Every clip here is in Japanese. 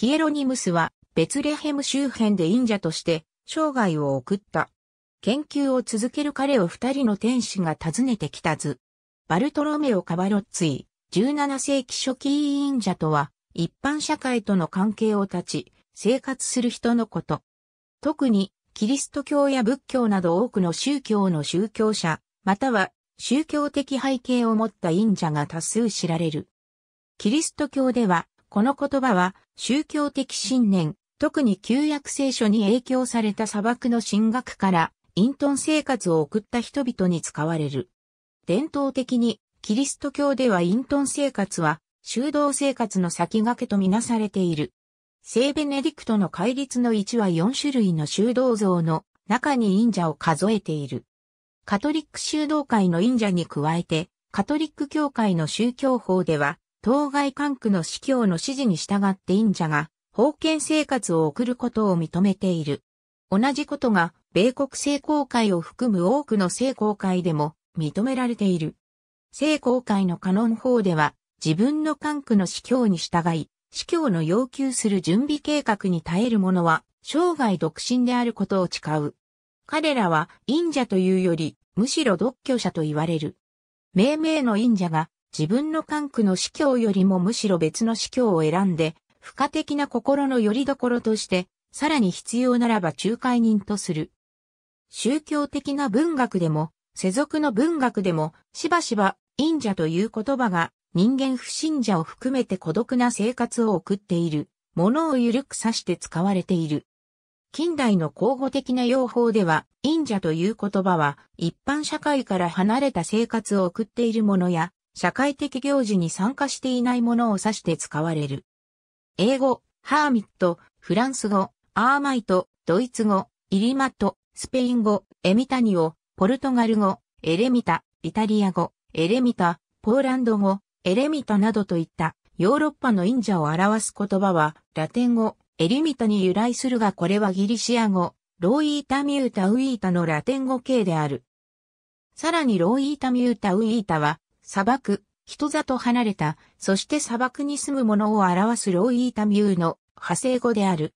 ヒエロニムスはベツレヘム周辺で忍者として生涯を送った。研究を続ける彼を二人の天使が訪ねてきた図。バルトロメオ・カバロッツィ、17世紀初期忍者とは、一般社会との関係を断ち、生活する人のこと。特に、キリスト教や仏教など多くの宗教の宗教者、または宗教的背景を持った忍者が多数知られる。キリスト教では、この言葉は宗教的信念、特に旧約聖書に影響された砂漠の神学から隠遁生活を送った人々に使われる。伝統的にキリスト教では隠遁生活は修道生活の先駆けとみなされている。聖ベネディクトの戒律の1は4種類の修道像の中に忍者を数えている。カトリック修道会の忍者に加えて、カトリック教会の宗教法では、当該管区の司教の指示に従って忍者が、封建生活を送ることを認めている。同じことが、米国聖公会を含む多くの聖公会でも認められている。聖公会のカノン法では、自分の管区の司教に従い、司教の要求する準備計画に耐える者は、生涯独身であることを誓う。彼らは、忍者というより、むしろ独居者と言われる。命名の忍者が、自分の管区の司教よりもむしろ別の司教を選んで、付加的な心の拠り所として、さらに必要ならば仲介人とする。宗教的な文学でも、世俗の文学でも、しばしば、陰者という言葉が、人間不信者を含めて孤独な生活を送っている、ものを緩く指して使われている。近代の候補的な用法では、陰者という言葉は、一般社会から離れた生活を送っているものや、社会的行事に参加していないものを指して使われる。英語、ハーミット、フランス語、アーマイト、ドイツ語、イリマット、スペイン語、エミタニオ、ポルトガル語、エレミタ、イタリア語、エレミタ、ポーランド語、エレミタなどといったヨーロッパの忍者を表す言葉はラテン語、エリミタに由来するがこれはギリシア語、ロイータミュータウイータのラテン語系である。さらにロイータミュータウイータは砂漠、人里離れた、そして砂漠に住む者を表すロイータミューの派生語である。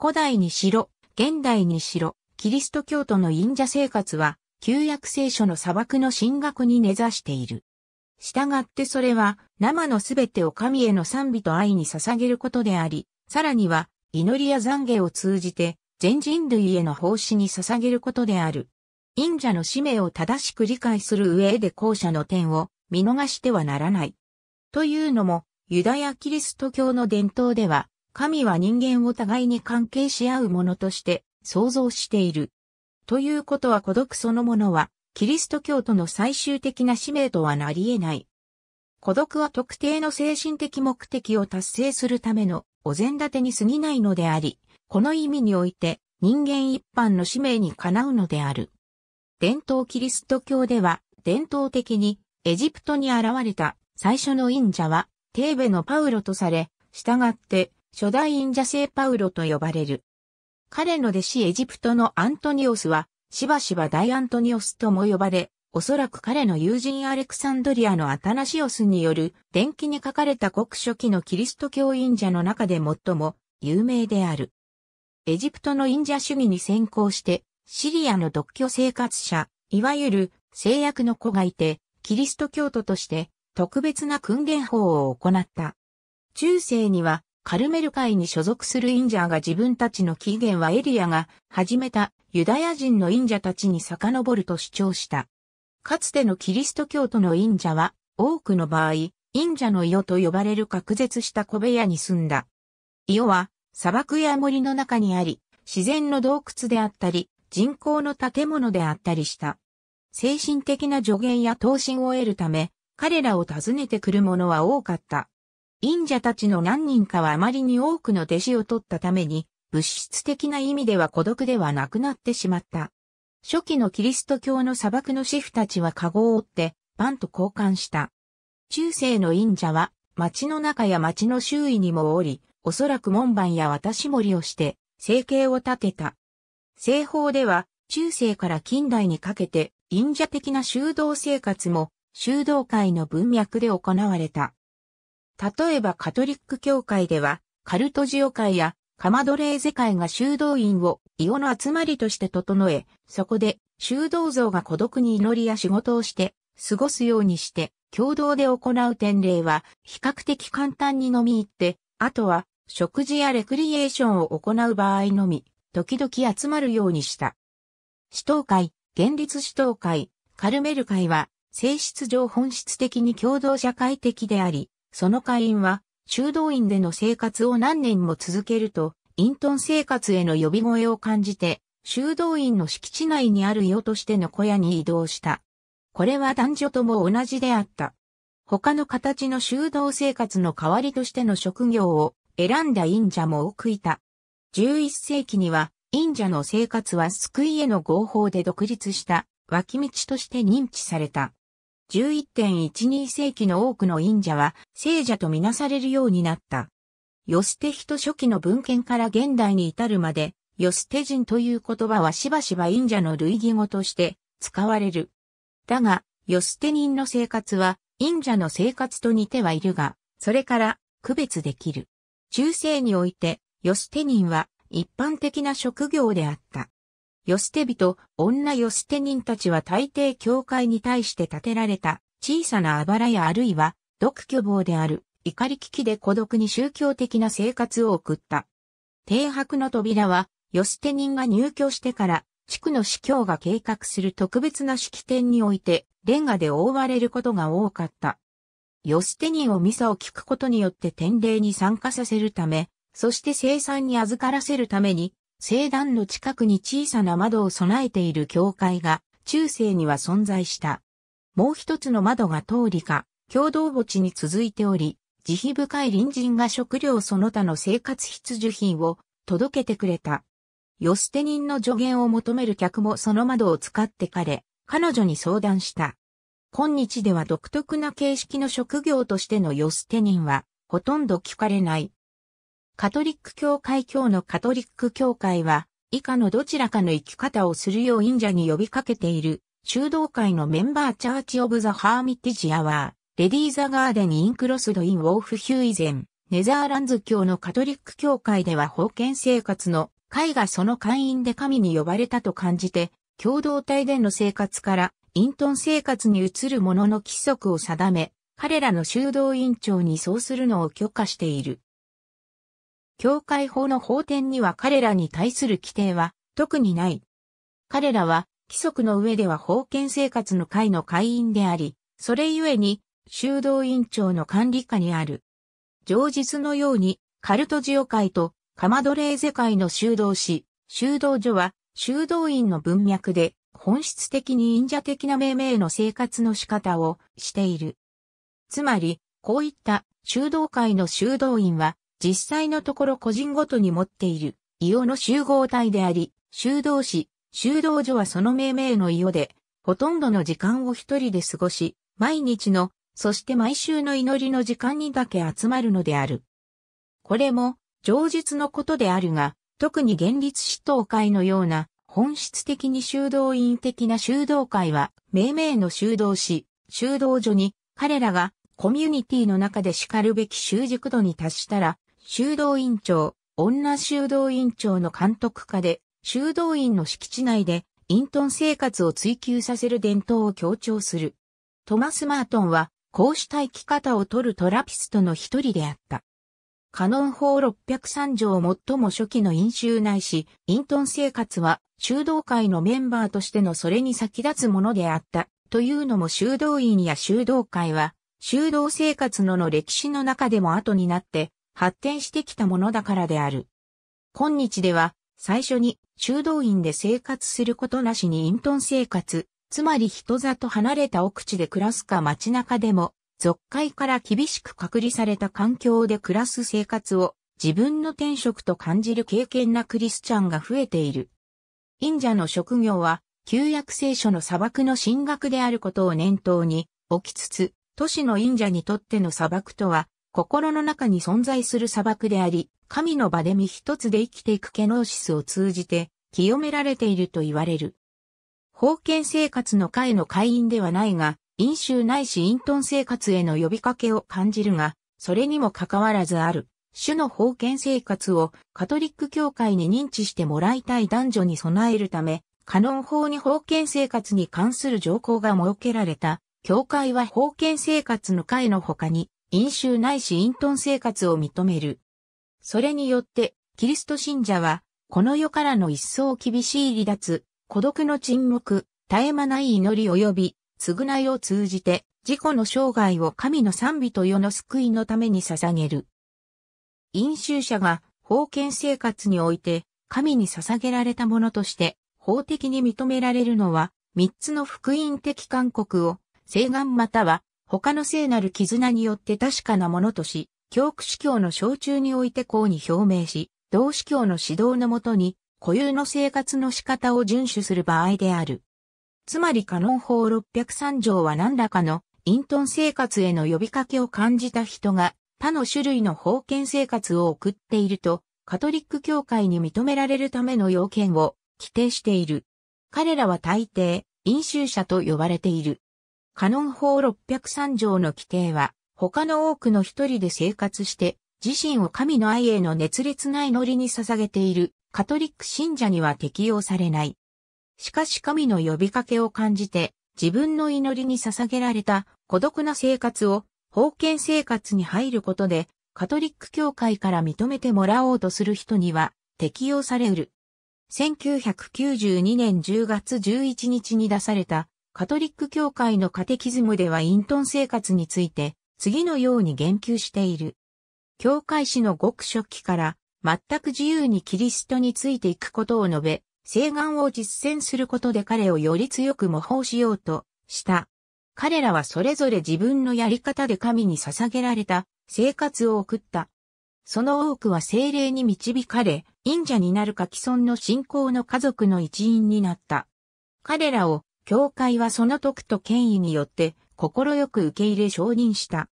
古代にしろ、現代にしろ、キリスト教徒の忍者生活は、旧約聖書の砂漠の神学に根ざしている。従ってそれは、生のすべてを神への賛美と愛に捧げることであり、さらには、祈りや懺悔を通じて、全人類への奉仕に捧げることである。忍者の使命を正しく理解する上で後者の点を見逃してはならない。というのも、ユダヤキリスト教の伝統では、神は人間を互いに関係し合うものとして創造している。ということは孤独そのものは、キリスト教徒の最終的な使命とはなり得ない。孤独は特定の精神的目的を達成するためのお膳立てに過ぎないのであり、この意味において人間一般の使命にかなうのである。伝統キリスト教では、伝統的にエジプトに現れた最初の忍者は、テーベのパウロとされ、従って、初代忍者聖パウロと呼ばれる。彼の弟子エジプトのアントニオスは、しばしば大アントニオスとも呼ばれ、おそらく彼の友人アレクサンドリアのアタナシオスによる伝記に書かれた国書記のキリスト教忍者の中で最も有名である。エジプトの忍者主義に先行して、シリアの独居生活者、いわゆる制約の子がいて、キリスト教徒として特別な訓練法を行った。中世にはカルメル会に所属するインジャーが自分たちの起源はエリアが始めたユダヤ人のインャーたちに遡ると主張した。かつてのキリスト教徒のインジャーは多くの場合、インジャの世と呼ばれる隔絶した小部屋に住んだ。世は砂漠や森の中にあり、自然の洞窟であったり、人工の建物であったりした。精神的な助言や答申を得るため、彼らを訪ねてくる者は多かった。忍者たちの何人かはあまりに多くの弟子を取ったために、物質的な意味では孤独ではなくなってしまった。初期のキリスト教の砂漠のシフたちは籠を追って、パンと交換した。中世の忍者は、町の中や町の周囲にもおり、おそらく門番や渡しりをして、生計を立てた。西方では、中世から近代にかけて、忍者的な修道生活も修道会の文脈で行われた。例えばカトリック教会では、カルトジオ会やカマドレーゼ会が修道院を伊予の集まりとして整え、そこで修道像が孤独に祈りや仕事をして過ごすようにして、共同で行う典礼は比較的簡単に飲み入って、あとは食事やレクリエーションを行う場合のみ、時々集まるようにした。死闘会、現立主導会、カルメル会は、性質上本質的に共同社会的であり、その会員は、修道院での生活を何年も続けると、隠遁生活への呼び声を感じて、修道院の敷地内にある世としての小屋に移動した。これは男女とも同じであった。他の形の修道生活の代わりとしての職業を選んだ忍者も多くいた。11世紀には忍者の生活は救いへの合法で独立した脇道として認知された。11.12世紀の多くの忍者は聖者とみなされるようになった。ヨステ人初期の文献から現代に至るまで、ヨステ人という言葉はしばしば忍者の類義語として使われる。だが、ヨステ人の生活は忍者の生活と似てはいるが、それから区別できる。中世において、ヨステ人は一般的な職業であった。ヨステ人、女ヨステ人たちは大抵教会に対して建てられた小さなあばらやあるいは独居房である怒り危機で孤独に宗教的な生活を送った。停泊の扉は、ヨステ人が入居してから、地区の司教が計画する特別な式典において、レンガで覆われることが多かった。ヨステ人をミサを聞くことによって典礼に参加させるため、そして生産に預からせるために、聖壇の近くに小さな窓を備えている教会が、中世には存在した。もう一つの窓が通りか、共同墓地に続いており、慈悲深い隣人が食料その他の生活必需品を届けてくれた。ヨステ人の助言を求める客もその窓を使ってかれ、彼女に相談した。今日では独特な形式の職業としてのヨステ人は、ほとんど聞かれない。カトリック教会教のカトリック教会は、以下のどちらかの生き方をするよう忍者に呼びかけている、修道会のメンバーチャーチオブザ・ハーミティジアワー、レディー・ザ・ガーデン・インクロスド・イン・ウォーフ・ヒューイゼン、ネザーランズ教のカトリック教会では封建生活の会がその会員で神に呼ばれたと感じて、共同体での生活から、隠遁生活に移る者の規則を定め、彼らの修道院長にそうするのを許可している。教会法の法典には彼らに対する規定は特にない。彼らは規則の上では封建生活の会の会員であり、それゆえに修道院長の管理下にある。常日のようにカルトジオ会とカマドレーゼ会の修道士、修道所は修道院の文脈で本質的に忍者的な命名の生活の仕方をしている。つまり、こういった修道会の修道院は実際のところ個人ごとに持っている、硫黄の集合体であり、修道士、修道所はその命名の硫黄で、ほとんどの時間を一人で過ごし、毎日の、そして毎週の祈りの時間にだけ集まるのである。これも、上述のことであるが、特に現立指導会のような、本質的に修道院的な修道会は、命名の修道士、修道所に、彼らがコミュニティの中で叱るべき習熟度に達したら、修道院長、女修道院長の監督下で、修道院の敷地内で、陰遁生活を追求させる伝統を強調する。トマス・マートンは、こうした生き方を取るトラピストの一人であった。カノン法603条最も初期の飲酒ないし、隠遁生活は修道会のメンバーとしてのそれに先立つものであった。というのも修道院や修道会は、修道生活のの歴史の中でも後になって、発展してきたものだからである。今日では、最初に修道院で生活することなしに隠遁生活、つまり人里離れた奥地で暮らすか街中でも、俗界から厳しく隔離された環境で暮らす生活を自分の天職と感じる経験なクリスチャンが増えている。忍者の職業は、旧約聖書の砂漠の神学であることを念頭に置きつつ、都市の忍者にとっての砂漠とは心の中に存在する砂漠であり、神の場で身一つで生きていくケノーシスを通じて、清められていると言われる。封建生活の会の会員ではないが、飲酒ないし隠遁生活への呼びかけを感じるが、それにもかかわらずある、種の封建生活をカトリック教会に認知してもらいたい男女に備えるため、カノン法に封建生活に関する条項が設けられた、教会は封建生活の会の他に、飲酒ないし隠遁生活を認める。それによって、キリスト信者は、この世からの一層厳しい離脱、孤独の沈黙、絶え間ない祈り及び、償いを通じて、自己の生涯を神の賛美と世の救いのために捧げる。飲酒者が、封建生活において、神に捧げられたものとして、法的に認められるのは、三つの福音的勧告を、請願または他の聖なる絆によって確かなものとし、教区司教の小中において公に表明し、同司教の指導のもとに、固有の生活の仕方を遵守する場合である。つまりカノン法603条は何らかの隠遁生活への呼びかけを感じた人が他の種類の封建生活を送っているとカトリック教会に認められるための要件を規定している。彼らは大抵飲酒者と呼ばれている。カノン法603条の規定は、他の多くの一人で生活して、自身を神の愛への熱烈な祈りに捧げているカトリック信者には適用されない。しかし神の呼びかけを感じて、自分の祈りに捧げられた孤独な生活を、封建生活に入ることで、カトリック教会から認めてもらおうとする人には適用されうる。1992年10月11日に出されたカトリック教会のカテキズムではイントン生活について、次のように言及している。教会史の極初期から、全く自由にキリストについていくことを述べ、請願を実践することで彼をより強く模倣しようとした。彼らはそれぞれ自分のやり方で神に捧げられた生活を送った。その多くは精霊に導かれ、忍者になるか既存の信仰の家族の一員になった。彼らを教会はその徳と権威によって快く受け入れ承認した。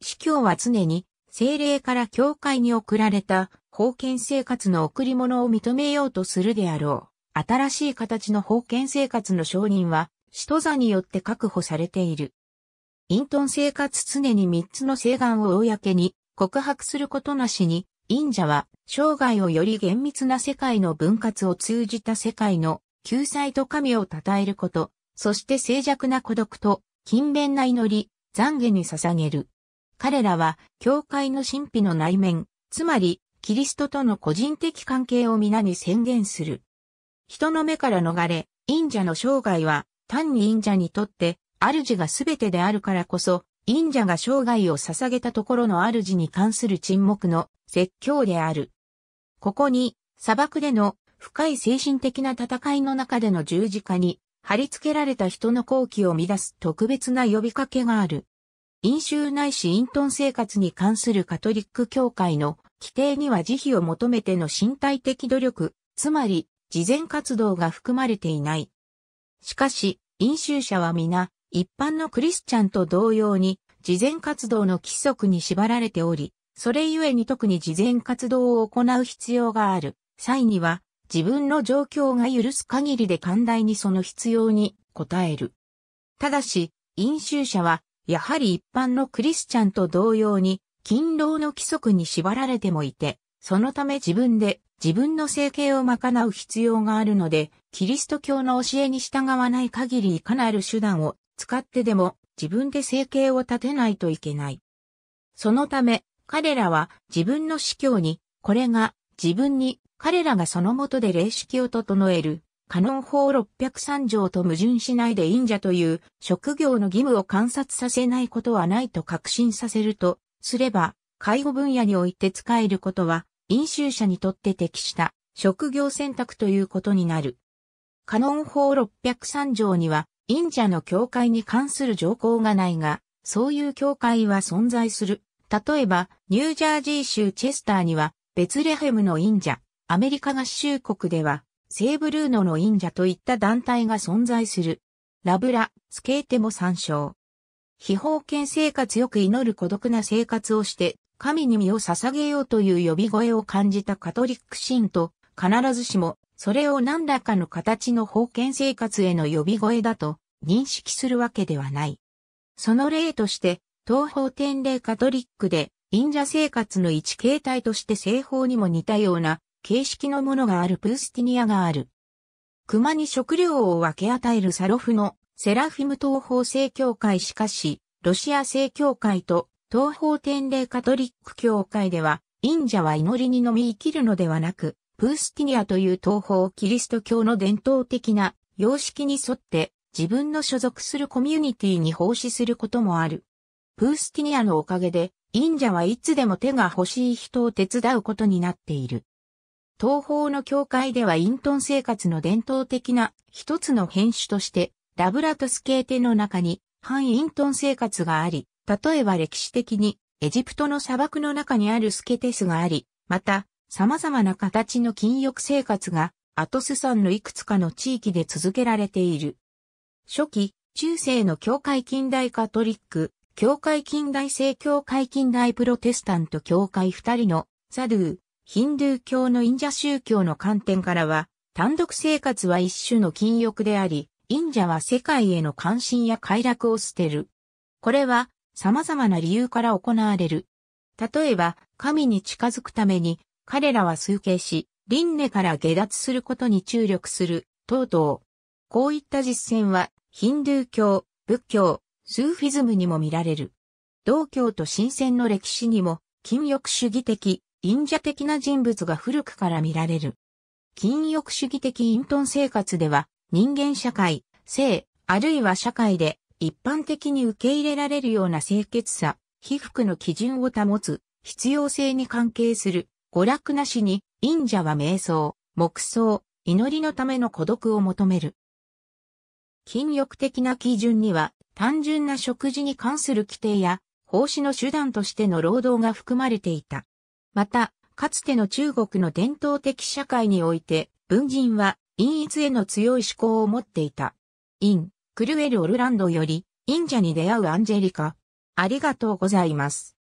司教は常に精霊から教会に送られた封建生活の贈り物を認めようとするであろう。新しい形の封建生活の承認は、使徒座によって確保されている。隠遁生活常に三つの誓願を公に告白することなしに、忍者は生涯をより厳密な世界の分割を通じた世界の救済と神を称えること、そして静寂な孤独と、勤勉な祈り、懺悔に捧げる。彼らは、教会の神秘の内面、つまり、キリストとの個人的関係を皆に宣言する。人の目から逃れ、忍者の生涯は、単に忍者にとって、主が全てであるからこそ、忍者が生涯を捧げたところの主に関する沈黙の説教である。ここに、砂漠での深い精神的な戦いの中での十字架に貼り付けられた人の好機を乱す特別な呼びかけがある。飲酒ないし隠遁生活に関するカトリック教会の規定には慈悲を求めての身体的努力、つまり、慈善活動が含まれていない。しかし、飲酒者は皆、一般のクリスチャンと同様に、慈善活動の規則に縛られており、それゆえに特に慈善活動を行う必要がある。際には、自分の状況が許す限りで寛大にその必要に応える。ただし、飲酒者は、やはり一般のクリスチャンと同様に、勤労の規則に縛られてもいて、そのため自分で自分の生計を賄う必要があるので、キリスト教の教えに従わない限りいかなる手段を使ってでも自分で生計を立てないといけない。そのため、彼らは自分の司教に、これが自分に彼らがその下で霊式を整える、カノン法603条と矛盾しないで忍者という職業の義務を観察させないことはないと確信させるとすれば、介護分野において使えることは、飲酒者にとって適した職業選択ということになる。カノン法603条には、忍者の教会に関する条項がないが、そういう教会は存在する。例えば、ニュージャージー州チェスターには、ベツレヘムの忍者、アメリカ合衆国では、聖ブルーノの忍者といった団体が存在する。ラブラ、スケーテも参照。非封権生活よく祈る孤独な生活をして、神に身を捧げようという呼び声を感じたカトリック神と、必ずしも、それを何らかの形の封建生活への呼び声だと認識するわけではない。その例として、東方天霊カトリックで、忍者生活の一形態として西方にも似たような形式のものがあるプースティニアがある。熊に食料を分け与えるサロフのセラフィム東方正教会しかし、ロシア正教会と東方天霊カトリック教会では、忍者は祈りにのみ生きるのではなく、プースティニアという東方キリスト教の伝統的な様式に沿って自分の所属するコミュニティに奉仕することもある。プースティニアのおかげで、忍者はいつでも手が欲しい人を手伝うことになっている。東方の教会では陰遁生活の伝統的な一つの変種として、ラブラトス系手の中に反陰遁生活があり、例えば歴史的にエジプトの砂漠の中にあるスケテスがあり、また様々な形の禁欲生活がアトス山のいくつかの地域で続けられている。初期、中世の教会近代カトリック、教会近代正教会近代プロテスタント教会二人のサドゥー、ヒンドゥー教のジ者宗教の観点からは、単独生活は一種の禁欲であり、ジ者は世界への関心や快楽を捨てる。これは様々な理由から行われる。例えば、神に近づくために、彼らは崇敬し、輪廻から下脱することに注力する、等々。こういった実践は、ヒンドゥー教、仏教、スーフィズムにも見られる。道教と神仙の歴史にも、禁欲主義的、忍者的な人物が古くから見られる。禁欲主義的隠遁生活では、人間社会、性、あるいは社会で一般的に受け入れられるような清潔さ、被服の基準を保つ、必要性に関係する、娯楽なしに、忍者は瞑想、黙想、祈りのための孤独を求める。禁欲的な基準には、単純な食事に関する規定や、奉仕の手段としての労働が含まれていた。また、かつての中国の伝統的社会において、文人は陰逸への強い思考を持っていた。イン、クルエル・オルランドより、陰者に出会うアンジェリカ。ありがとうございます。